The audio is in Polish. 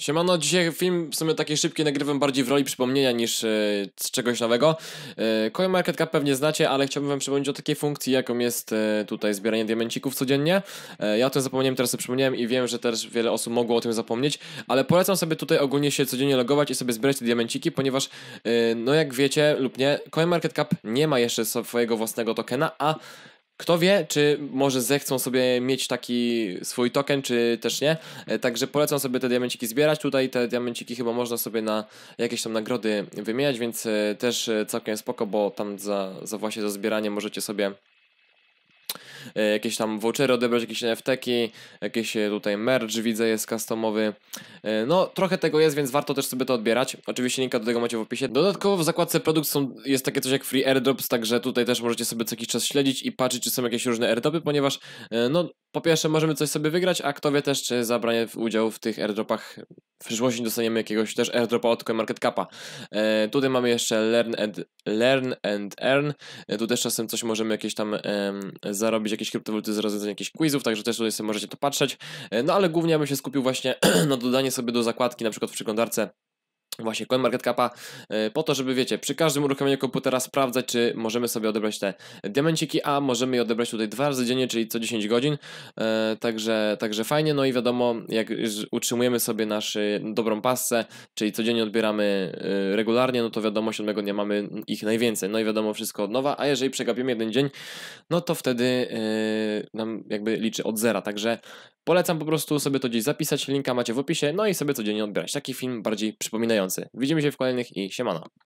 Siemano, dzisiaj film w sumie taki szybki nagrywam bardziej w roli przypomnienia niż e, z czegoś nowego. Yy, e, CoinMarketCap pewnie znacie, ale chciałbym wam przypomnieć o takiej funkcji, jaką jest e, tutaj zbieranie diamencików codziennie. ja o tym zapomniałem, teraz sobie przypomniałem i wiem, że też wiele osób mogło o tym zapomnieć, ale polecam sobie tutaj ogólnie się codziennie logować i sobie zbierać te diamenciki, ponieważ no jak wiecie lub nie, CoinMarketCap nie ma jeszcze swojego własnego tokena, a kto wie, czy może zechcą sobie mieć taki swój token, czy też nie. E, także polecam sobie te diamenciki zbierać. Tutaj te diamenciki chyba można sobie na jakieś tam nagrody wymieniać, więc e, też e, całkiem spoko, bo tam za, za właśnie za zbieranie możecie sobie E, jakieś tam vouchery odebrać, jakieś NFT-ki, jakieś e, tutaj merge widzę jest customowy. E, no, trochę tego jest, więc warto też sobie to odbierać. Oczywiście linka do tego macie w opisie. Dodatkowo w zakładce produkt są, jest takie coś jak free airdrops, także tutaj też możecie sobie co jakiś czas śledzić i patrzeć, czy są jakieś różne airdropy, ponieważ no, po pierwsze możemy coś sobie wygrać, a kto wie też, czy zabranie udziału w tych airdropach w przyszłości dostaniemy jakiegoś też airdropa od market E, tutaj mamy jeszcze learn and, learn and earn. E, tu też czasem coś możemy jakieś tam e, zarobić robić jakieś kryptowaluty z rozwiązania jakichś quizów, także też tutaj sobie możecie to patrzeć. E, no ale głównie ja bym się skupił właśnie na dodanie sobie do zakładki, na przykład w przeglądarce właśnie CoinMarketCapa y, po to, żeby wiecie, przy każdym uruchomieniu komputera sprawdzać, czy możemy sobie odebrać te diamenciki, a możemy je odebrać tutaj dwa razy dziennie, czyli co 10 godzin, y, także, także fajnie, no i wiadomo, jak utrzymujemy sobie naszą dobrą pasce, czyli codziennie odbieramy y, regularnie, no to wiadomo, siódmego dnia mamy ich najwięcej, no i wiadomo, wszystko od nowa, a jeżeli przegapimy jeden dzień, no to wtedy nam jakby liczy od zera, także polecam po prostu sobie to gdzieś zapisać, linka macie w opisie, no i sobie codziennie odbierać. Taki film bardziej przypominający Widzimy się w kolejnych i siemano.